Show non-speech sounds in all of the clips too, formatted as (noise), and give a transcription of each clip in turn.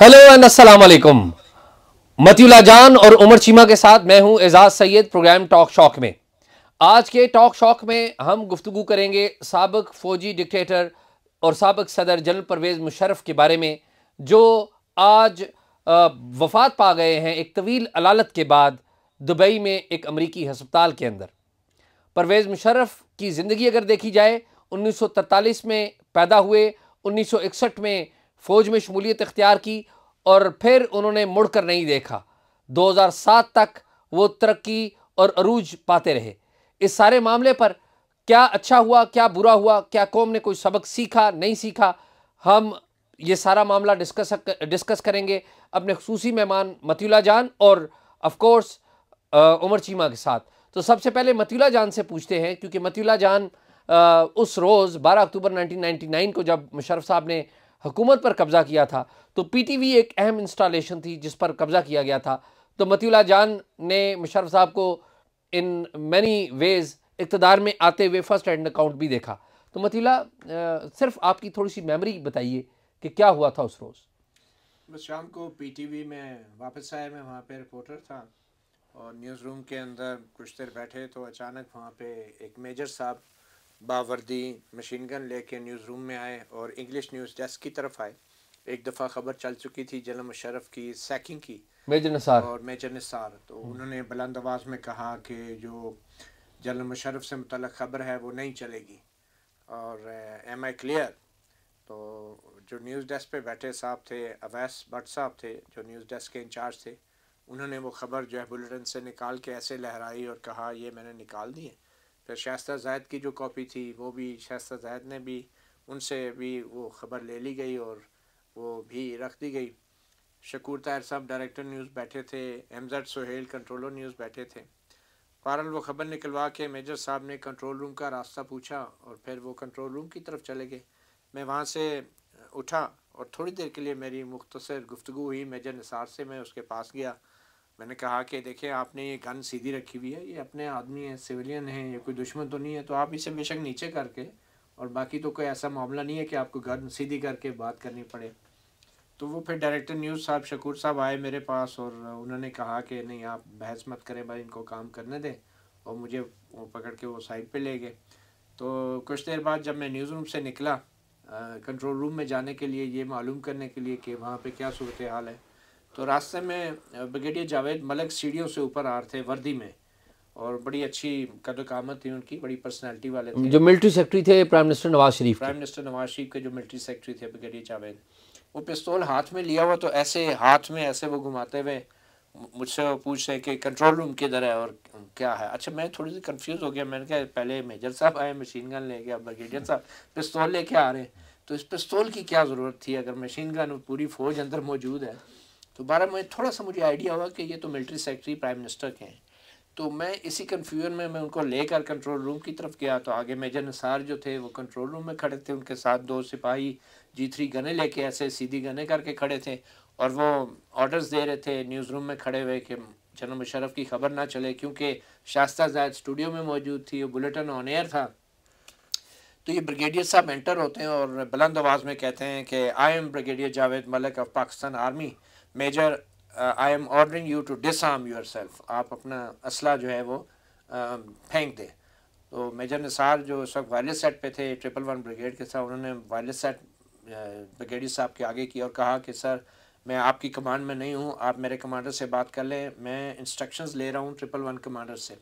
Hello and अस्सलाम वालेकुम मतीला जान और उमर चीमा के साथ मैं हूं Ejaz Syed programme Talk Shock में आज के टॉक शॉक में हम गुफ्तु करेंगे सबक फ़ौजी डिक्टेटर और सबक सदर जनरल परवेज़ मुशरफ के बारे में जो आज वफात पा गए हैं एक तवील अलालत के बाद दुबई में एक अमरीकी हस्पताल के अंदर परवेज़ मुशरफ की ज़िंदगी अगर देखी जाए उन्नीस में पैदा हुए उन्नीस में फ़ौज में शमूलियत इख्तियार की और फिर उन्होंने मुड़ कर नहीं देखा 2007 तक वो तरक्की और अरूज पाते रहे इस सारे मामले पर क्या अच्छा हुआ क्या बुरा हुआ क्या कौम ने कोई सबक सीखा नहीं सीखा हम ये सारा मामला डिस्कस डिस्कस करेंगे अपने खसूसी मेहमान मतीला जान और अफकोर्स उमर चीमा के साथ तो सबसे पहले मतीला जान से पूछते हैं क्योंकि मतीला जान आ, उस रोज़ 12 अक्टूबर 1999 को जब मुशरफ साहब ने हुकूमत पर कब्ज़ा किया था तो पीटीवी एक अहम इंस्टॉलेशन थी जिस पर कब्ज़ा किया गया था तो मतीला जान ने मुशरफ साहब को इन मैनी वेज़ इकतदार में आते हुए फर्स्ट हैंड अकाउंट भी देखा तो मतीला सिर्फ आपकी थोड़ी सी मेमोरी बताइए कि क्या हुआ था उस रोज़ बस शाम को पीटीवी में वापस आए मैं वहाँ पे रिपोर्टर था और न्यूज़ रूम के अंदर कुछ देर बैठे तो अचानक वहाँ पे एक मेजर साहब बावर्दी मशीन गन लेके न्यूज़ रूम में आए और इंग्लिश न्यूज़ डेस्क की तरफ आए एक दफ़ा खबर चल चुकी थी जलम मुशरफ की सैकिंग की मेजर निसार और मेजर निसार तो हम्म। उन्होंने बुलंद आवाज़ में कहा कि जो जलम मुशरफ से मुतल खबर है वो नहीं चलेगी और एम आई क्लियर तो जो न्यूज़ डेस्क पे बैठे साहब थे अवैस भट्ट साहब थे जो न्यूज़ डेस्क के इंचार्ज थे उन्होंने वो खबर जो है बुलेटिन से निकाल के ऐसे लहराई और कहा ये मैंने निकाल दी है फिर शास्त्रा जायद की जो कॉपी थी वो भी शास्त्रा जायद ने भी उनसे भी वो ख़बर ले ली गई और वो भी रख दी गई शकूर तार साहब डायरेक्टर न्यूज़ बैठे थे एमजद सोहेल कंट्रोलर न्यूज़ बैठे थे फारन वो ख़बर निकलवा के मेजर साहब ने कंट्रोल रूम का रास्ता पूछा और फिर वो कंट्रोल रूम की तरफ चले गए मैं वहाँ से उठा और थोड़ी देर के लिए मेरी मुख्तसर गुफ्तु हुई मेजर निसार से मैं उसके पास गया मैंने कहा कि देखिए आपने ये गन सीधी रखी हुई है ये अपने आदमी है सिविलियन है ये कोई दुश्मन तो नहीं है तो आप इसे बेशक नीचे करके और बाकी तो कोई ऐसा मामला नहीं है कि आपको गन सीधी करके बात करनी पड़े तो वो फिर डायरेक्टर न्यूज़ साहब शकूर साहब आए मेरे पास और उन्होंने कहा कि नहीं आप बहस मत करें भाई इनको काम करने दें और मुझे वो पकड़ के वो साइड पर ले गए तो कुछ देर बाद जब मैं न्यूज़ रूम से निकला कंट्रोल रूम में जाने के लिए ये मालूम करने के लिए कि वहाँ पर क्या सूरत हाल है तो रास्ते में ब्रिगेडियर जावेद मलिक सीढ़ियों से ऊपर आ रहे थे वर्दी में और बड़ी अच्छी कदकामत थी उनकी बड़ी पर्सनैलिटी वाले थे जो मिलिट्री सेक्रेटरी थे prime minister Nawaz Sharif prime minister Nawaz Sharif के जो मिलिट्री सेक्रेटरी थे ब्रिगेडियर जावेद वो पिस्तौल हाथ में लिया हुआ तो ऐसे हाथ में ऐसे वो घुमाते हुए मुझसे पूछ रहे कि कंट्रोल रूम किधर है और क्या है अच्छा मैं थोड़ी सी कंफ्यूज हो गया मैंने कहा पहले मेजर साहब आए मशीन गन लेके अब ब्रिगेडियर साहब पिस्तौल लेके आ रहे हैं तो इस पिस्तौल की क्या ज़रूरत थी अगर मशीन गन पूरी फौज अंदर मौजूद है तो बारह मुझे थोड़ा सा मुझे आइडिया हुआ कि ये तो मिलिट्री सेक्रेटरी प्राइम मिनिस्टर के हैं तो मैं इसी कन्फ्यूजन में मैं उनको लेकर कंट्रोल रूम की तरफ गया तो आगे मेजर निसार जो थे वो कंट्रोल रूम में खड़े थे उनके साथ दो सिपाही जी थ्री गने लेके ऐसे सीधी गने करके खड़े थे और वो ऑर्डर्स दे रहे थे न्यूज़ रूम में खड़े हुए कि जनरल मुशरफ की खबर ना चले क्योंकि शास्ता जायद स्टूडियो में मौजूद थी वो बुलेटिन ऑन एयर था तो ये ब्रिगेडियर साहब एंटर होते हैं और बुलंद आवाज़ में कहते हैं कि I am brigadier Javed Malik of Pakistan army major I am ordering you to disarm yourself आप अपना असला जो है वो uh, फेंक दें तो मेजर निसार जो उस वक्त वायरलेस सेट पे थे ट्रिपल वन ब्रिगेड के साथ उन्होंने वायरलेस सेट ब्रिगेडियर साहब के आगे की और कहा कि सर मैं आपकी कमांड में नहीं हूँ आप मेरे कमांडर से बात कर लें मैं इंस्ट्रक्शंस ले रहा हूँ ट्रिपल वन कमांडर से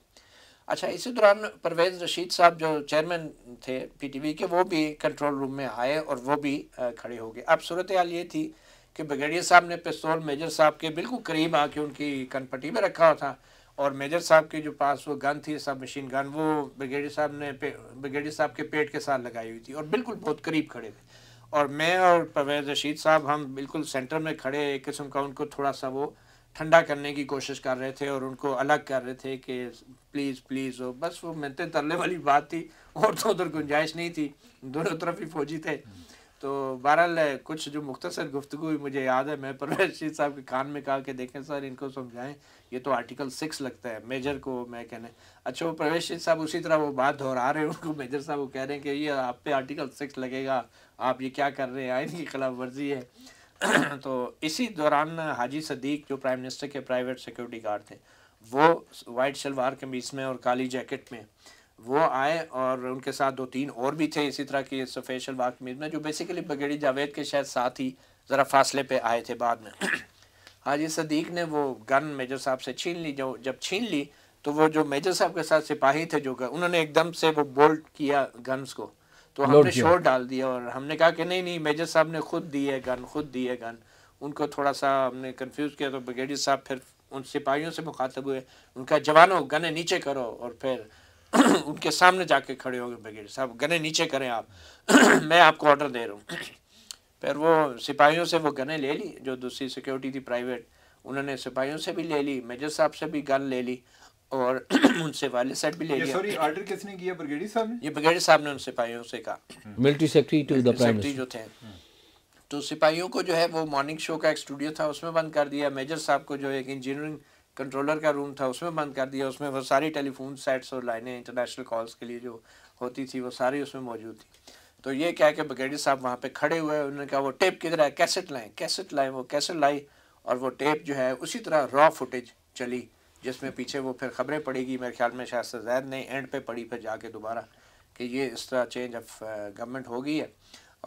अच्छा इसी दौरान परवेज़ रशीद साहब जो चेयरमैन थे पीटीवी के वो भी कंट्रोल रूम में आए और वो भी uh, खड़े हो गए अब सूरत हाल ये थी कि ब्रिगेडियर साहब ने पिस्तौल मेजर साहब के बिल्कुल करीब आके उनकी कनपट्टी में रखा हुआ था और मेजर साहब के जो पास वो गन थी सब मशीन गन वो ब्रिगेडियर साहब ने ब्रिगेडियर साहब के पेट के साथ लगाई हुई थी और बिल्कुल बहुत करीब खड़े थे और मैं और परवेज रशीद साहब हम बिल्कुल सेंटर में खड़े एक किस्म का उनको थोड़ा सा वो ठंडा करने की कोशिश कर रहे थे और उनको अलग कर रहे थे कि प्लीज़ प्लीज़ हो बस वो मिनते तरले वाली बात थी और तो उधर गुंजाइश नहीं थी दोनों तरफ ही फौजी थे तो बहरहाल कुछ जो मुख्तसर गुफ्तु हुई मुझे याद है मैं परवेज शीत साहब के कान में कहा के देखें सर इनको समझाएं ये तो आर्टिकल सिक्स लगता है मेजर को मैं कहने अच्छा वो परवेज शीत साहब उसी तरह वो बात दोहरा रहे हैं उनको मेजर साहब वो कह रहे हैं कि ये आप पे आर्टिकल सिक्स लगेगा आप ये क्या कर रहे हैं आइन की खिलाफ वर्जी है (clears throat) तो इसी दौरान हाजी सदीक जो प्राइम मिनिस्टर के प्राइवेट सिक्योरिटी गार्ड थे वो वाइट शलवार कमीज में और काली जैकेट में वो आए और उनके साथ दो तीन और भी थे इसी तरह की सफेशल वाकमीज में जो बेसिकली बगेड़ी जावेद के शायद साथ ही ज़रा फासले पे आए थे बाद में (clears throat) हाजी सदीक ने वो गन मेजर साहब से छीन ली जो जब छीन ली तो वो जो मेजर साहब के साथ सिपाही थे जो उन्होंने एकदम से वो बोल्ट किया गन्स को तो हमने शोर डाल दिया और हमने कहा कि नहीं नहीं मेजर साहब ने खुद दी है गन खुद दी है गन उनको थोड़ा सा हमने कन्फ्यूज किया तो ब्रिगेडियर साहब फिर उन सिपाहियों से मुखातब हुए उनका जवानों गने नीचे करो और फिर (clears throat) उनके सामने जाके खड़े होंगे ब्रिगेड साहब गने नीचे करें आप (clears throat) मैं आपको ऑर्डर दे रहा हूँ फिर वो सिपाहियों से वो गने ले ली जो दूसरी सिक्योरिटी थी प्राइवेट उन्होंने सिपाहियों से भी ले ली मेजर साहब से भी गन ले ली और (clears throat) उनसे वाले साहब भी ले लिया सॉरी ऑर्डर किसने किया ब्रिगेडियर साहब ने ये ब्रिगेडियर साहब ने उन सिपाहियों से कहा military secretary to the prime minister जो थे तो सिपाहियों को जो है वो मॉर्निंग शो का एक स्टूडियो था उसमें बंद कर दिया मेजर साहब को जो एक इंजीनियरिंग कंट्रोलर का रूम था उसमें बंद कर दिया उसमें वो सारी टेलीफोन सेट्स और लाइनें इंटरनेशनल कॉल्स के लिए जो होती थी वो सारी उसमें मौजूद थी तो ये क्या है कि ब्रिगेडियर साहब वहाँ पे खड़े हुए उन्होंने कहा वो टेप किधर है कैसेट लाएं कैसेट लाएं वो कैसेट लाई और वो टेप जो है उसी तरह रॉ फुटेज चली जिसमें पीछे वो फिर खबरें पड़ेगी मेरे ख्याल में शायद सजैद ने एंड पे पड़ी फिर जाके दोबारा कि ये इस तरह चेंज ऑफ गवर्नमेंट हो गई है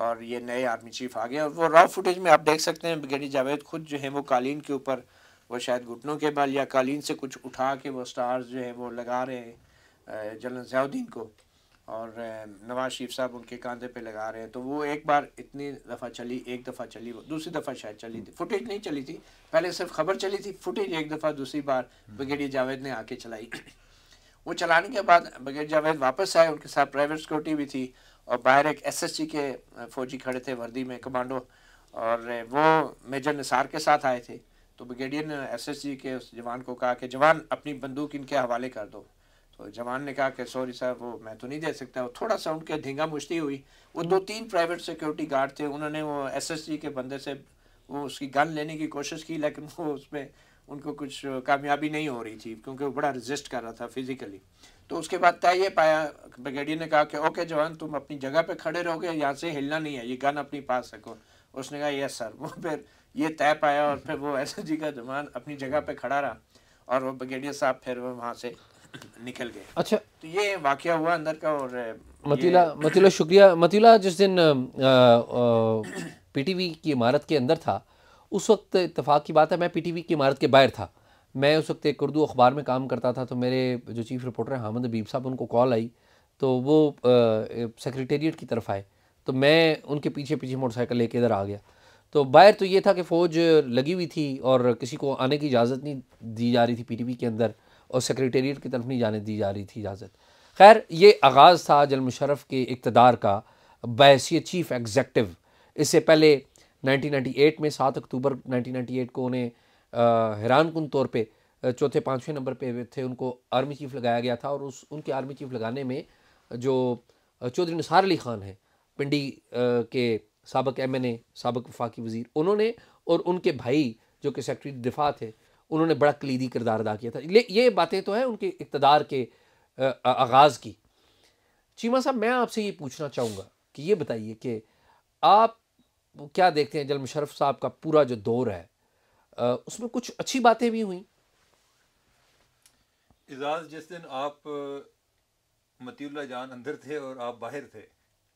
और ये नए आर्मी चीफ आ गए और वो रॉ फुटेज में आप देख सकते हैं ब्रिगेडियर जावेद खुद जो है वो कालीन के ऊपर वो शायद घुटनों के बल या कालीन से कुछ उठा के वो स्टार्स जो है वो लगा रहे हैं जलन जयाउद्दीन को और नवाज शरीफ साहब उनके कांधे पे लगा रहे हैं तो वो एक बार इतनी दफ़ा चली एक दफ़ा चली वो दूसरी दफ़ा शायद चली थी फुटेज नहीं चली थी पहले सिर्फ खबर चली थी फुटेज एक दफ़ा दूसरी बार ब्रिगेडियर जावेद ने आके चलाई वो चलाने के बाद ब्रिगेड जावेद वापस आए उनके साथ प्राइवेट सिक्योरिटी भी थी और बाहर एक एस के फ़ौजी खड़े थे वर्दी में कमांडो और वो मेजर निसार के साथ आए थे तो ब्रिगेडियर ने जी के उस जवान को कहा कि जवान अपनी बंदूक इनके हवाले कर दो तो जवान ने कहा कि सॉरी साहब वो मैं तो नहीं दे सकता वो थोड़ा सा उनके ढींगा मुश्ती हुई वो दो हम्म। तीन प्राइवेट सिक्योरिटी गार्ड थे उन्होंने वो जी के बंदे से वो उसकी गन लेने की कोशिश की लेकिन वो उसमें उनको कुछ कामयाबी नहीं हो रही थी क्योंकि वो बड़ा रजिस्ट कर रहा था फिज़िकली तो उसके बाद तय ये पाया ब्रिगेडियर ने कहा कि ओके जवान तुम अपनी जगह पर खड़े रहोगे यहाँ से हिलना नहीं है ये गन अपनी पास रखो उसने कहा यस सर (laughs) वो फिर ये तय पाया और फिर वो एस जी का जमान अपनी जगह पे खड़ा रहा और वो ब्रिगेडियर साहब फिर वो वहाँ से निकल गए अच्छा तो ये वाक़ हुआ अंदर का और मतीला मतीला शुक्रिया मतीला जिस दिन पीटीवी की इमारत के अंदर था उस वक्त इतफाक़ की बात है मैं पीटीवी की इमारत के बाहर था मैं उस वक्त एक उर्दू अखबार में काम करता था तो मेरे जो चीफ़ रिपोर्टर हैं हामिद अबीब साहब उनको कॉल आई तो वो सेक्रेटेरिएट की तरफ आए तो मैं उनके पीछे पीछे मोटरसाइकिल लेके इधर आ गया तो बाहर तो ये था कि फ़ौज लगी हुई थी और किसी को आने की इजाज़त नहीं दी जा रही थी पीटीपी के अंदर और सेक्रेटेरिएट की तरफ नहीं जाने दी जा रही थी इजाज़त खैर ये आगाज़ था जल मुशरफ के इकतदार का बहसी चीफ़ एग्जेक्टिव इससे पहले 1998 में सात अक्टूबर 1998 को उन्हें हैरान कन तौर पर चौथे पाँचवें नंबर पर थे उनको आर्मी चीफ़ लगाया गया था और उस उनके आर्मी चीफ़ लगाने में जो चौधरी निसार अली ख़ान हैं पिंडी के सबक एम एन ए सबक वफाकी वजीर उन्होंने और उनके भाई जो कि सेक्रटरी दिफा थे उन्होंने बड़ा कलीदी किरदार अदा किया था ये बातें तो हैं उनके इकतदार के आगाज़ की चीमा साहब मैं आपसे ये पूछना चाहूँगा कि ये बताइए कि आप क्या देखते हैं जल मुशरफ साहब का पूरा जो दौर है उसमें कुछ अच्छी बातें भी हुई एजाज जिस दिन आप मतील जान अंदर थे और आप बाहर थे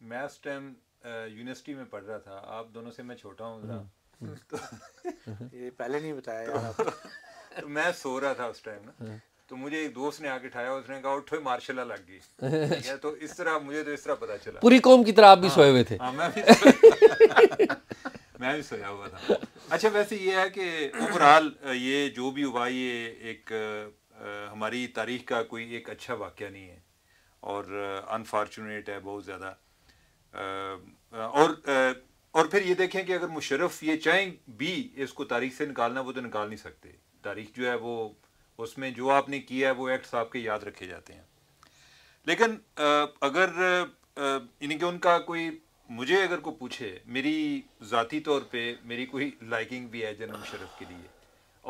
मैं उस टाइम यूनिवर्सिटी में पढ़ रहा था आप दोनों से मैं छोटा हूँ हम्म। (laughs) तो ये पहले नहीं बताया तो यार (laughs) तो मैं सो रहा था उस टाइम ना हाँ। तो मुझे एक दोस्त ने आके उठाया उसने कहा उठो मार्शल लग गई (laughs) तो इस तरह मुझे तो इस तरह पता चला पूरी कौम की तरह आप भी हाँ। सोए हुए थे आ, हाँ, मैं भी मैं भी सोया हुआ था अच्छा वैसे ये है कि ओवरऑल ये जो भी हुआ ये एक आ, हमारी तारीख का कोई एक अच्छा वाक्य नहीं है और अनफॉर्चुनेट है बहुत ज़्यादा और और फिर ये देखें कि अगर मुशरफ ये चाहें भी इसको तारीख से निकालना वो तो निकाल नहीं सकते तारीख जो है वो उसमें जो आपने किया है वो एक्ट साहब के याद रखे जाते हैं लेकिन अगर यानी कि उनका कोई मुझे अगर को पूछे मेरी ज़ाती तौर पे मेरी कोई लाइकिंग भी है जन्म मुशरफ के लिए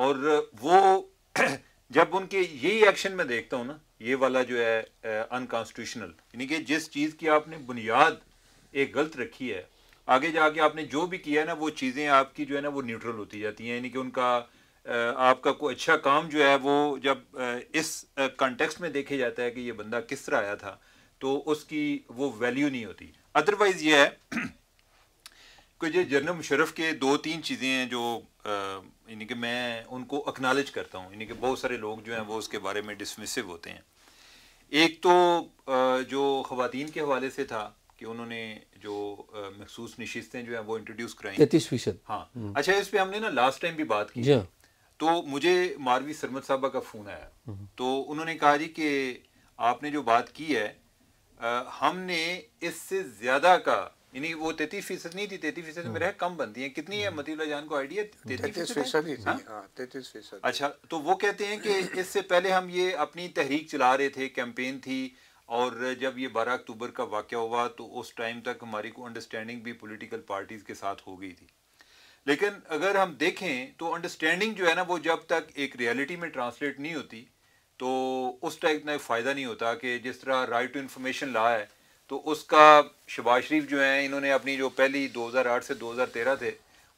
और वो (clears throat) जब उनके यही एक्शन में देखता हूँ ना ये वाला जो है अनकॉन्स्टिट्यूशनल यानी कि जिस चीज़ की आपने बुनियाद एक गलत रखी है आगे जाके आपने जो भी किया है ना वो चीज़ें आपकी जो है ना वो न्यूट्रल होती जाती हैं यानी कि उनका आपका कोई अच्छा काम जो है वो जब इस कॉन्टेक्स्ट में देखे जाता है कि ये बंदा किस तरह आया था तो उसकी वो वैल्यू नहीं होती अदरवाइज़ ये है (clears throat) कि ये जनरल मुशरफ के दो तीन चीज़ें हैं जो यानी कि मैं उनको अकनॉलेज करता हूँ यानी कि बहुत सारे लोग जो हैं वो उसके बारे में डिसमिसिव होते हैं एक तो जो ख़वान के हवाले से था कि उन्होंने जो महसूस नशिस्तें जो हैं वो इंट्रोड्यूस कराई तैतीस फीसद हाँ हम्म। अच्छा इस पर हमने ना लास्ट टाइम भी बात की हाँ। तो मुझे मारवी सरमद साहबा का फ़ोन आया हम्म। तो उन्होंने कहा जी कि आपने जो बात की है आ, हमने इससे ज़्यादा का यानी वो तैतीस फीसद नहीं थी तैतीस फीसद हम्म। मेरा कम बनती है कितनी है मतीला जान को आइडिया तैतीस फीसद ही हाँ? हाँ, तैतीस फीसद अच्छा तो वो कहते हैं कि इससे पहले हम ये अपनी तहरीक चला रहे थे कैंपेन थी और जब ये बारह अक्टूबर का वाक़ हुआ तो उस टाइम तक हमारी को अंडरस्टैंडिंग भी पॉलिटिकल पार्टीज़ के साथ हो गई थी लेकिन अगर हम देखें तो अंडरस्टैंडिंग जो है ना वो जब तक एक रियलिटी में ट्रांसलेट नहीं होती तो उस टाइप इतना फ़ायदा नहीं होता कि जिस तरह राइट टू इन्फॉर्मेशन ला है तो उसका शबाज शरीफ जो है इन्होंने अपनी जो पहली 2008 से 2013 थे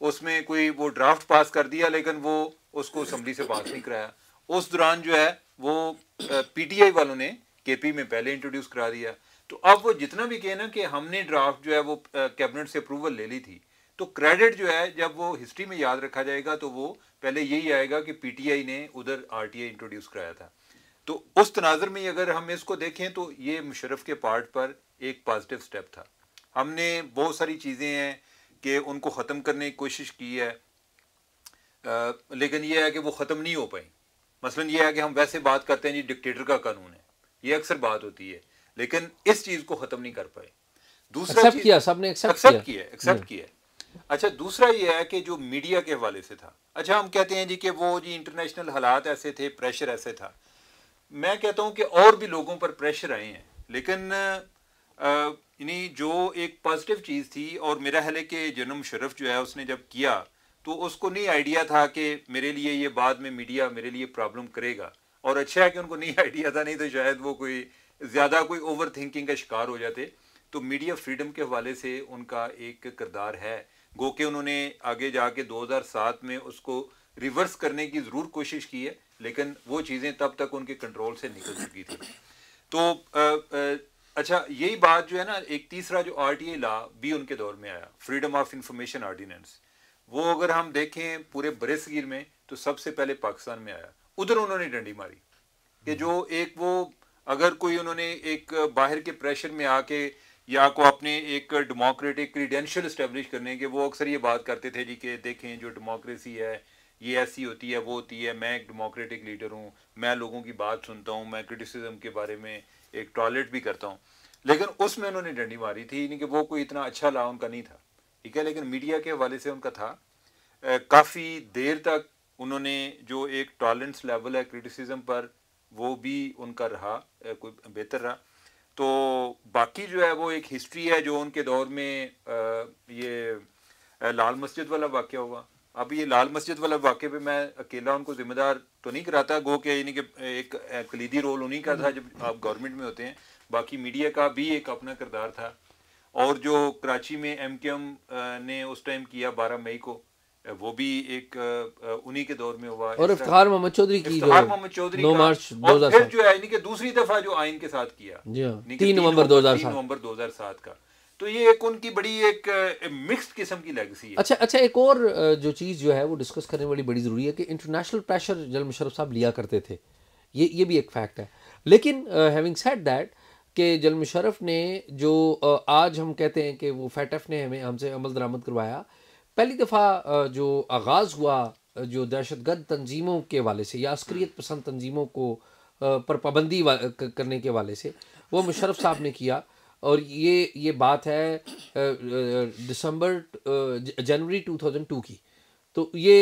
उसमें कोई वो ड्राफ्ट पास कर दिया लेकिन वो उसको असम्बली से पास नहीं कराया उस दौरान जो है वो पीटीआई वालों ने केपी में पहले इंट्रोड्यूस करा दिया तो अब वो जितना भी कहे ना कि हमने ड्राफ्ट जो है वो कैबिनेट से अप्रूवल ले ली थी तो क्रेडिट जो है जब वो हिस्ट्री में याद रखा जाएगा तो वो पहले यही आएगा कि पीटीआई ने उधर आरटीआई इंट्रोड्यूस कराया था तो उस तनाजर में अगर हम इसको देखें तो ये मुशरफ के पार्ट पर एक पॉजिटिव स्टेप था हमने बहुत सारी चीज़ें हैं कि उनको ख़त्म करने की कोशिश की है आ, लेकिन यह है कि वो ख़त्म नहीं हो पाई मसलन ये है कि हम वैसे बात करते हैं जी डिक्टेटर का कानून है ये अक्सर बात होती है लेकिन इस चीज को खत्म नहीं कर पाए दूसरा चीज, किया सबने एक्सेप्ट किया एक्सेप्ट हम्म। किया अच्छा दूसरा ये है कि जो मीडिया के हवाले से था अच्छा हम कहते हैं जी कि वो जी इंटरनेशनल हालात ऐसे थे प्रेशर ऐसे था मैं कहता हूँ कि और भी लोगों पर प्रेशर आए हैं लेकिन यानी जो एक पॉजिटिव चीज़ थी और मेरा हले के जन्म शरफ जो है उसने जब किया तो उसको नहीं आइडिया था कि मेरे लिए ये बाद में मीडिया मेरे लिए प्रॉब्लम करेगा और अच्छा है कि उनको नहीं आइडिया था नहीं तो शायद वो कोई ज़्यादा कोई ओवर थिंकिंग का शिकार हो जाते तो मीडिया फ्रीडम के हवाले से उनका एक किरदार है गो के उन्होंने आगे जाके 2007 में उसको रिवर्स करने की ज़रूर कोशिश की है लेकिन वो चीज़ें तब तक उनके कंट्रोल से निकल चुकी थी तो आ, आ, अच्छा यही बात जो है ना एक तीसरा जो आर टी आई ला भी उनके दौर में आया फ्रीडम ऑफ इंफॉर्मेशन ऑर्डीनेंस वो अगर हम देखें पूरे बरसगीर में तो सबसे पहले पाकिस्तान में आया उधर उन्होंने डंडी मारी कि जो एक वो अगर कोई उन्होंने एक बाहर के प्रेशर में आके या को अपने एक डेमोक्रेटिक क्रीडेंशियल इस्टेब्लिश करने के वो अक्सर ये बात करते थे जी कि देखें जो डेमोक्रेसी है ये ऐसी होती है वो होती है मैं एक डेमोक्रेटिक लीडर हूँ मैं लोगों की बात सुनता हूँ मैं क्रिटिसिज्म के बारे में एक टॉयलेट भी करता हूँ लेकिन उसमें उन्होंने डंडी मारी थी यानी कि वो कोई इतना अच्छा ला उनका नहीं था ठीक है लेकिन मीडिया के हवाले से उनका था काफ़ी देर तक उन्होंने जो एक टॉलेंस लेवल है क्रिटिसिज्म पर वो भी उनका रहा कोई बेहतर रहा तो बाकी जो है वो एक हिस्ट्री है जो उनके दौर में आ, ये लाल मस्जिद वाला वाक्य हुआ अब ये लाल मस्जिद वाला वाक्य पे मैं अकेला उनको जिम्मेदार तो नहीं कराता गो के यानी कि एक कलीदी रोल उन्हीं का था जब आप गवर्नमेंट में होते हैं बाकी मीडिया का भी एक अपना किरदार था और जो कराची में एम ने उस टाइम किया बारह मई को वो भी एक उन्हीं के दौर में हुआ और इफ्तार मोहम्मद चौधरी की इफ्तार मोहम्मद चौधरी नौ मार्च दो फिर जो है यानी कि दूसरी दफा जो आइन के साथ किया हाँ, तीन नवंबर दो हजार नवंबर दो हजार सात का तो ये एक उनकी बड़ी एक मिक्स किस्म की लेगेसी है अच्छा अच्छा एक और जो चीज़ जो है वो डिस्कस करने वाली बड़ी ज़रूरी है कि इंटरनेशनल प्रेशर जल मुशरफ साहब लिया करते थे ये ये भी एक फैक्ट है लेकिन हैविंग सेड दैट कि जल मुशरफ ने जो uh, आज हम कहते हैं कि वो फैटफ ने हमें हमसे अमल दरामद करवाया पहली दफ़ा जो आगाज़ हुआ जो दहशत गर्द तनजीमों के वाले से या अस्क्रियत पसंद तनजीमों को पर पाबंदी करने के वाले से वो मुशरफ साहब ने किया और ये ये बात है दिसंबर जनवरी 2002 की तो ये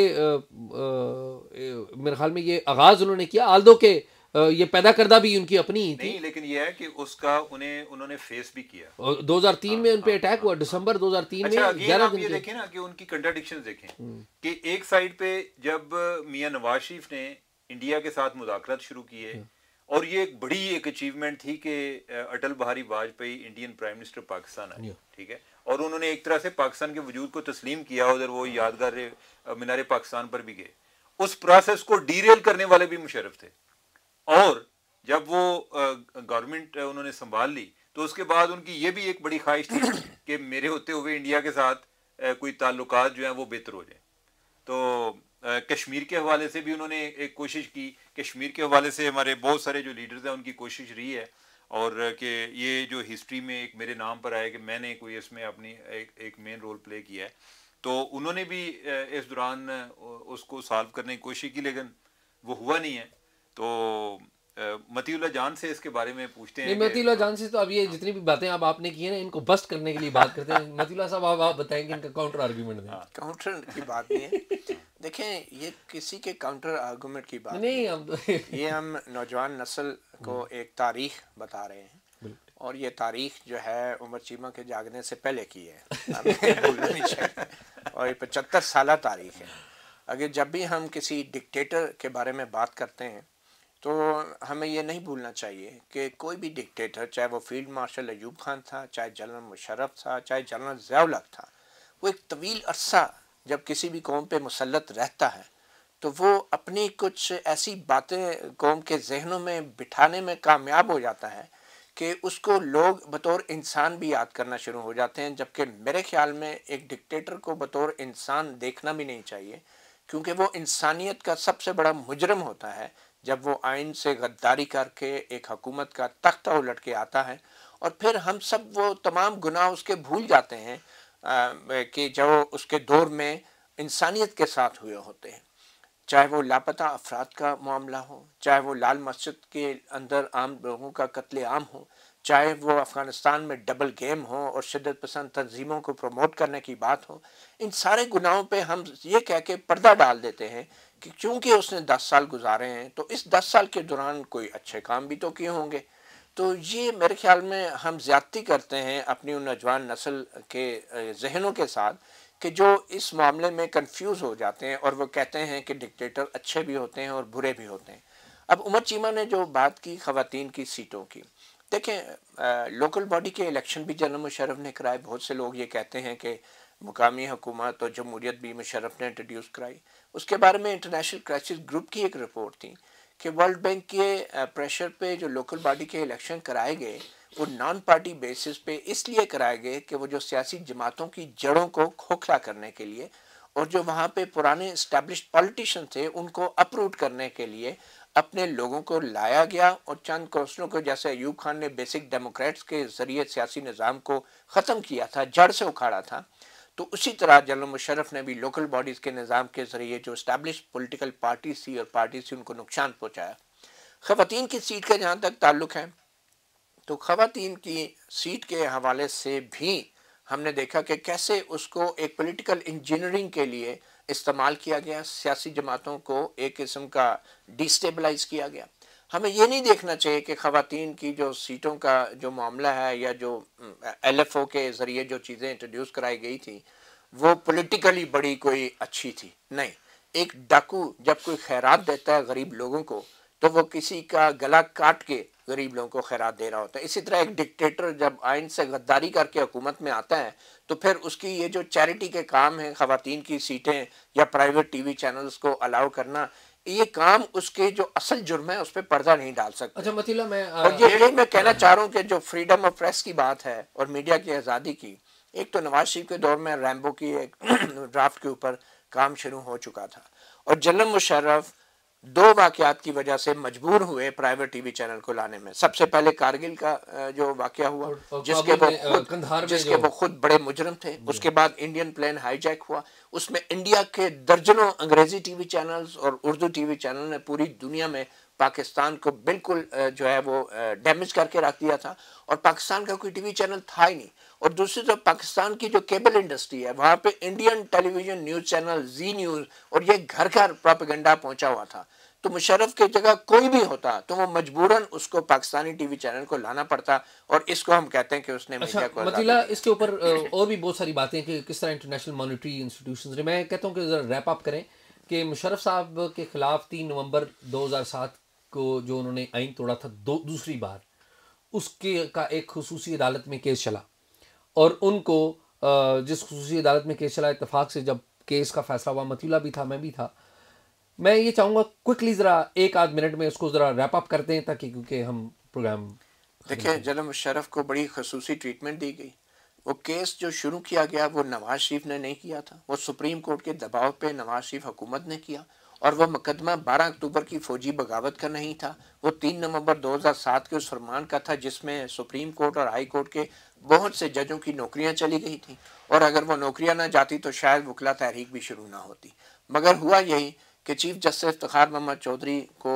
मेरे ख्याल में ये आगाज़ उन्होंने किया आल्दो के ये पैदा करदा भी उनकी अपनी ही थी लेकिन ये है कि उसका उन्हें उन्होंने फेस भी किया और 2003 हाँ, में उन पे अटैक हाँ, हाँ, हुआ दिसंबर 2003 अच्छा, में अच्छा आप ये देखें ना कि उनकी कंट्राडिक्शन देखें हम्म। कि एक साइड पे जब मियां नवाज शरीफ ने इंडिया के साथ मुजाकरत शुरू की है हम्म। और ये एक बड़ी एक अचीवमेंट थी कि Atal Bihari Vajpayee Indian prime minister Pakistan आए ठीक है और उन्होंने एक तरह से पाकिस्तान के वजूद को तस्लीम किया उधर वो यादगार मीनार पाकिस्तान पर भी गए उस प्रोसेस को डीरेल करने वाले भी मुशरफ थे और जब वो गवर्नमेंट उन्होंने संभाल ली तो उसके बाद उनकी ये भी एक बड़ी ख्वाहिश थी कि मेरे होते हुए इंडिया के साथ कोई ताल्लुक जो हैं वो बेहतर हो जाए तो कश्मीर के हवाले से भी उन्होंने एक कोशिश की कश्मीर के हवाले से हमारे बहुत सारे जो लीडर्स हैं उनकी कोशिश रही है और कि ये जो हिस्ट्री में एक मेरे नाम पर आया कि मैंने कोई इसमें अपनी एक एक मेन रोल प्ले किया है तो उन्होंने भी इस दौरान उसको सॉल्व करने की कोशिश की लेकिन वो हुआ नहीं है तो मतीउल्ला जान से इसके बारे में पूछते हैं मतीउल्ला जान से तो अब ये जितनी भी बातें आप आपने की है ना इनको बस्ट करने के लिए बात करते हैं (laughs) मतीउल्ला साहब आप आप बताएं कि इनका काउंटर आर्गुमेंट है काउंटर की बात नहीं है देखें ये किसी के काउंटर आर्गुमेंट की बात नहीं हम तो (laughs) ये हम नौजवान नस्ल को हम्म। एक तारीख बता रहे हैं और ये तारीख जो है उमर चीमा के जागने से पहले की है (laughs) और ये पचहत्तर साल तारीख है अगर जब भी हम किसी डिक्टेटर के बारे में बात करते हैं तो हमें यह नहीं भूलना चाहिए कि कोई भी डिक्टेटर चाहे वो फील्ड मार्शल अयूब खान था चाहे जनरल मुशरफ था चाहे जनरल जयालक था वो एक तवील अरसा जब किसी भी कौम पे मुसलत रहता है तो वो अपनी कुछ ऐसी बातें कौम के जहनों में बिठाने में कामयाब हो जाता है कि उसको लोग बतौर इंसान भी याद करना शुरू हो जाते हैं जबकि मेरे ख्याल में एक डिक्टेटर को बतौर इंसान देखना भी नहीं चाहिए क्योंकि वो इंसानियत का सबसे बड़ा मुजरम होता है जब वो आइन से गद्दारी करके एक हकूमत का तख्ता उलट के आता है और फिर हम सब वो तमाम गुनाह उसके भूल जाते हैं कि जो उसके दौर में इंसानियत के साथ हुए होते हैं चाहे वो लापता अफराद का मामला हो चाहे वो लाल मस्जिद के अंदर आम लोगों का कत्ल आम हो चाहे वो अफ़गानिस्तान में डबल गेम हो और शिदत पसंद तंजीमों को प्रमोट करने की बात हो इन सारे गुनाहों पे हम ये कह के पर्दा डाल देते हैं कि चूँकि उसने दस साल गुजारे हैं तो इस दस साल के दौरान कोई अच्छे काम भी तो किए होंगे तो ये मेरे ख्याल में हम ज़्यादती करते हैं अपनी उन नौजवान नस्ल के जहनों के साथ कि जो इस मामले में कंफ्यूज हो जाते हैं और वो कहते हैं कि डिक्टेटर अच्छे भी होते हैं और बुरे भी होते हैं अब उमर चीमा ने जो बात की खातन की सीटों की देखें लोकल बॉडी के इलेक्शन भी जनरल मुशरफ ने कराए बहुत से लोग ये कहते हैं कि मुकामी हुकूमत और जमहूरियत भी मुशरफ ने इंट्रोड्यूस कराई उसके बारे में इंटरनेशनल क्राइसिस ग्रुप की एक रिपोर्ट थी कि वर्ल्ड बैंक के प्रेशर पे जो लोकल बॉडी के इलेक्शन कराए गए वो नॉन पार्टी बेसिस पे इसलिए कराए गए कि वो जो सियासी जमातों की जड़ों को खोखला करने के लिए और जो वहाँ पे पुराने इस्टेब्लिश पॉलिटिशन थे उनको अपरूट करने के लिए अपने लोगों को लाया गया और चंद कौंसलों को जैसे अयूब खान ने बेसिक डेमोक्रेट्स के ज़रिए सियासी निज़ाम को ख़त्म किया था जड़ से उखाड़ा था तो उसी तरह जनरल मुशरफ ने भी लोकल बॉडीज़ के निज़ाम के ज़रिए जो इस्टेब्लिश पोलिटिकल पार्टीज थी और पार्टी थी उनको नुकसान पहुँचाया ख़वान की सीट का जहाँ तक ताल्लुक़ है तो ख़वान की सीट के हवाले से भी हमने देखा कि कैसे उसको एक पोलिटिकल इंजीनियरिंग के लिए इस्तेमाल किया गया सियासी जमातों को एक किस्म का डिस्टेबलाइज किया गया हमें ये नहीं देखना चाहिए कि खातन की जो सीटों का जो मामला है या जो एल एफ ओ के ज़रिए जो चीज़ें इंट्रोड्यूस कराई गई थी वो पोलिटिकली बड़ी कोई अच्छी थी नहीं एक डाकू जब कोई खैरात देता है गरीब लोगों को तो वो किसी का गला काट के गरीब लोगों को खैरा दे रहा होता है इसी तरह एक डिक्टेटर जब आइन से गद्दारी करके हुकूमत में आता है तो फिर उसकी ये जो चैरिटी के काम हैं खातन की सीटें या प्राइवेट टीवी चैनल्स को अलाउ करना ये काम उसके जो असल जुर्म है उस पर पर्दा नहीं डाल सकता अच्छा मतलब मैं आ... और ये यही मैं कहना चाह रहा हूँ कि जो फ्रीडम ऑफ प्रेस की बात है और मीडिया की आज़ादी की एक तो नवाज शरीफ के दौर में रैम्बो की एक ड्राफ्ट (clears throat) के ऊपर काम शुरू हो चुका था और जन्म मुशर्रफ दो वाकयात की वजह से मजबूर हुए प्राइवेट टीवी चैनल को लाने में सबसे पहले कारगिल का जो वाक्य हुआ जिसके वो खुद जिसके वो खुद बड़े मुजरम थे उसके बाद इंडियन प्लेन हाईजैक हुआ उसमें इंडिया के दर्जनों अंग्रेजी टीवी चैनल्स और उर्दू टीवी चैनल ने पूरी दुनिया में पाकिस्तान को बिल्कुल जो है वो डैमेज करके रख दिया था और पाकिस्तान का कोई टीवी चैनल था ही नहीं और दूसरी तरफ पाकिस्तान की जो केबल इंडस्ट्री है वहां पे Indian television news channel Zee News और ये घर घर प्रोपेगेंडा पहुंचा हुआ था तो मुशरफ की जगह कोई भी होता तो वो मजबूरन उसको पाकिस्तानी टीवी चैनल को लाना पड़ता और इसको हम कहते हैं कि उसने अच्छा, को इसके ऊपर और भी बहुत सारी बातें कि किस तरह इंटरनेशनल मॉनिटरी इंस्टीट्यूशन मैं कहता हूँ कि रैप अप करें कि मुशरफ साहब के खिलाफ तीन नवंबर दो को जो उन्होंने आइन तोड़ा था दो दूसरी बार उसके का एक खसूसी अदालत में केस चला और उनको जिस खसूसी अदालत में केस चला इतफाक़ से जब केस का फैसला हुआ मतीला भी था मैं भी था मैं ये चाहूँगा क्विकली ज़रा एक आध मिनट में उसको ज़रा रैप अप करते हैं ताकि क्योंकि हम प्रोग्राम देखिए जलम शरफ को बड़ी खसूस ट्रीटमेंट दी गई वो केस जो शुरू किया गया वो नवाज शरीफ ने नहीं किया था वो सुप्रीम कोर्ट के दबाव पे नवाज शरीफ हुकूमत ने किया और वह मुकदमा 12 अक्टूबर की फौजी बगावत का नहीं था वो 3 नवंबर 2007 के उस फरमान का था जिसमें सुप्रीम कोर्ट और हाई कोर्ट के बहुत से जजों की नौकरियां चली गई थी और अगर वो नौकरियां ना जाती तो शायद वकला तहरीक भी शुरू ना होती मगर हुआ यही कि चीफ जस्टिस इफ्तार मोहम्मद चौधरी को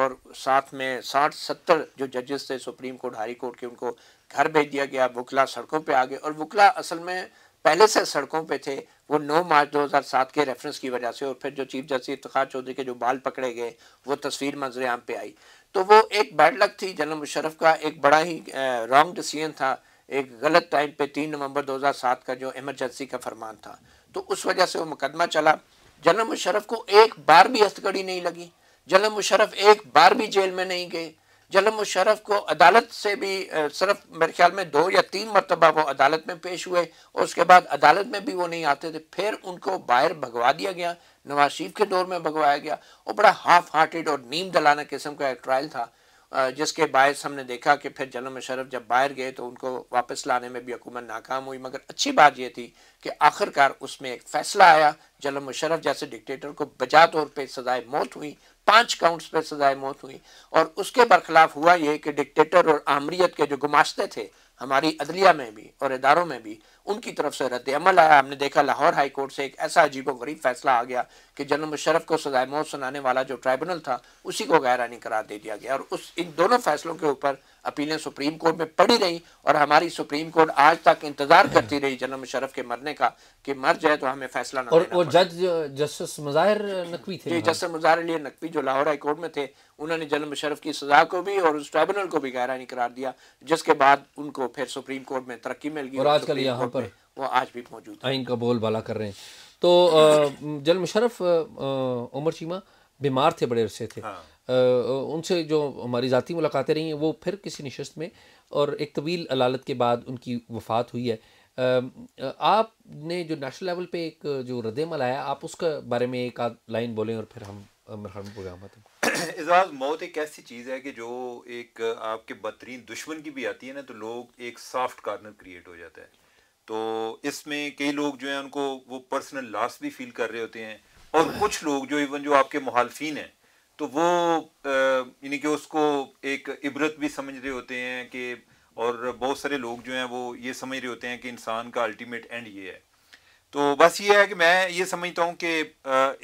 और साथ में साठ सत्तर जो जजेस थे सुप्रीम कोर्ट हाई कोर्ट के उनको घर भेज दिया गया वकला सड़कों पर आ गए और वकला असल में पहले से सड़कों पर थे वो नौ मार्च दो हजार सात के रेफरेंस की वजह से और फिर जो चीफ जस्टिस इफ्तार चौधरी के जो बाल पकड़े गए वो तस्वीर मंजर आम पे आई तो वो एक बैड लक थी जनरल मुशरफ का एक बड़ा ही रॉन्ग डिसीजन था एक गलत टाइम पे तीन नवंबर 2007 का जो इमरजेंसी का फरमान था तो उस वजह से वो मुकदमा चला जनरल मुशरफ को एक बार भी हस्तकड़ी नहीं लगी जनरल मुशरफ एक बार भी जेल में नहीं गए जनरल मुशरफ को अदालत से भी सिर्फ मेरे ख्याल में दो या तीन मरतबा वो अदालत में पेश हुए और उसके बाद अदालत में भी वो नहीं आते थे फिर उनको बाहर भगवा दिया गया नवाज शरीफ के दौर में भगवाया गया और बड़ा हाफ हार्टेड और नीम दलाना किस्म का एक ट्रायल था जिसके बायस हमने देखा कि फिर जनरल मुशरफ जब बाहर गए तो उनको वापस लाने में भी हुकूमत नाकाम हुई मगर अच्छी बात यह थी कि आखिरकार उसमें एक फ़ैसला आया जनरल मुशरफ जैसे डिक्टेटर को बजा तौर पर सजाए मौत हुई पांच काउंट्स पर सजाए मौत हुई और उसके बरखिलाफ हुआ ये कि डिक्टेटर और आमरीत के जो गुमाश्ते थे हमारी अदलिया में भी और इदारों में भी उनकी तरफ से रद्द अमल आया हमने देखा लाहौर हाई कोर्ट से एक ऐसा अजीब गरीब फैसला आ गया कि जनरल मुशरफ को सजाए मौत सुनाने वाला जो ट्राइब्यूनल था उसी को गैरानी करार दे दिया गया और उस इन दोनों फैसलों के ऊपर अपीलें सुप्रीम कोर्ट में पड़ी रहीं और हमारी सुप्रीम कोर्ट आज तक इंतजार करती रही जनरल मुशरफ के मरने का कि मर जाए तो हमें फैसला ना और, जज जस्टिस मुजाहिर नकवी थे जस्टिस मुजाहिर नकवी जो लाहौर हाई कोर्ट में थे उन्होंने जन्म शरफ की सजा को भी और उस ट्राइब्यूनल को भी गैरानी करार दिया जिसके बाद उनको फिर सुप्रीम कोर्ट में तरक्की मिल गई और आजकल यहाँ पर वो आज भी मौजूद आइन का बोल बाला कर रहे हैं तो जन्म शरफ उमर चीमा बीमार थे बड़े अरसे थे आ, हाँ। उनसे जो हमारी ज़ाती मुलाकातें रही हैं वो फिर किसी नशस्त में और एक तवील अलालत के बाद उनकी वफात हुई है आपने जो नेशनल लेवल पे एक जो रद्दमल आया आप उसके बारे में एक आध लाइन बोलें और फिर हम मरहम प्रोग्राम एजाज मौत एक ऐसी चीज़ है कि जो एक आपके बदतरीन दुश्मन की भी आती है ना तो लोग एक सॉफ्ट कार्नर क्रिएट हो जाता है तो इसमें कई लोग जो हैं उनको वो पर्सनल लॉस भी फील कर रहे होते हैं और (coughs) कुछ लोग जो इवन जो आपके मुहालफिन हैं तो वो यानी कि उसको एक इबरत भी समझ रहे होते हैं कि और बहुत सारे लोग जो हैं वो ये समझ रहे होते हैं कि इंसान का अल्टीमेट एंड ये है तो बस ये है कि मैं ये समझता हूँ कि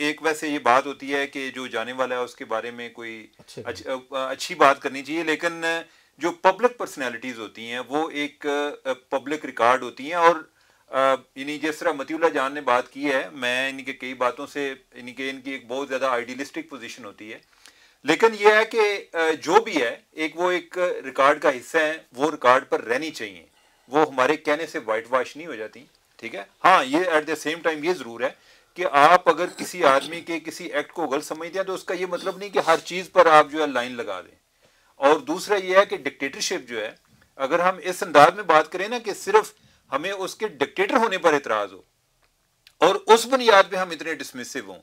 एक वैसे ये बात होती है कि जो जाने वाला है उसके बारे में कोई अच्छी, अच्छी बात करनी चाहिए लेकिन जो पब्लिक पर्सनैलिटीज़ होती हैं वो एक पब्लिक रिकॉर्ड होती हैं और यानी जिस तरह मतीउल्ला जान ने बात की है मैं इनके कई बातों से इनके इनकी एक बहुत ज़्यादा आइडियलिस्टिक पोजिशन होती है लेकिन यह है कि जो भी है एक वो एक रिकॉर्ड का हिस्सा है वो रिकॉर्ड पर रहनी चाहिए वो हमारे कहने से वाइट वॉश नहीं हो जाती ठीक है हाँ ये एट द सेम टाइम ये जरूर है कि आप अगर किसी आदमी के किसी एक्ट को गलत समझते हैं तो उसका ये मतलब नहीं कि हर चीज़ पर आप जो है लाइन लगा दें और दूसरा ये है कि डिक्टेटरशिप जो है अगर हम इस अंदाज में बात करें ना कि सिर्फ हमें उसके डिक्टेटर होने पर एतराज़ हो और उस बुनियाद पर हम इतने डिसमिसिव हों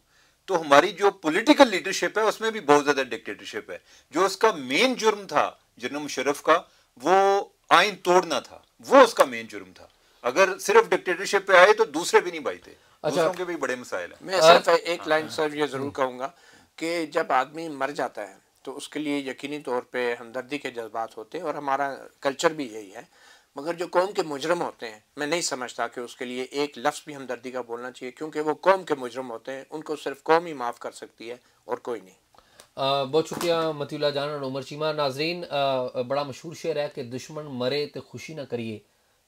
तो हमारी जो पॉलिटिकल लीडरशिप है उसमें भी बहुत ज़्यादा डिक्टेटरशिप है जो उसका मेन जुर्म था जरनम मुशरफ का वो आइन तोड़ना था वो उसका मेन जुर्म था अगर सिर्फ डिक्टेटरशिप पे आए तो दूसरे भी नहीं बचते अच्छा के भी बड़े मसाइल हैं मैं सिर्फ एक लाइन सर ये ज़रूर कहूँगा कि जब आदमी मर जाता है तो उसके लिए यकीनी तौर पे हमदर्दी के जज्बात होते हैं और हमारा कल्चर भी यही है मगर जो कौम के मुजरम होते हैं मैं नहीं समझता कि उसके लिए एक लफ्ज़ भी हमदर्दी का बोलना चाहिए क्योंकि वो कौम के मुजरम होते हैं उनको सिर्फ कौम ही माफ़ कर सकती है और कोई नहीं आ, बहुत शुक्रिया मतीला जान और उमर चीमा नाजरीन आ, बड़ा मशहूर शेर है कि दुश्मन मरे तो खुशी ना करिए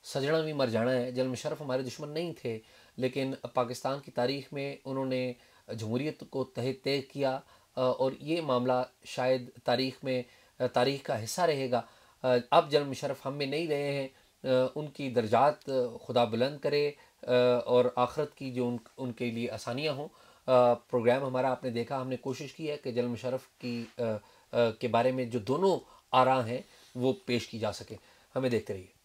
सजड़ा भी मर जाना है जल मुशरफ हमारे दुश्मन नहीं थे लेकिन पाकिस्तान की तारीख में उन्होंने जमहूरीत को तह तय किया और ये मामला शायद तारीख में तारीख का हिस्सा रहेगा अब जल मुशरफ हम में नहीं रहे हैं उनकी दर्जात खुदा बुलंद करे और आखरत की जो उन उनके लिए आसानियाँ हों प्रोग्राम हमारा आपने देखा हमने कोशिश की है कि जल मुशरफ की आ, आ, के बारे में जो दोनों आरा हैं वो पेश की जा सके हमें देखते रहिए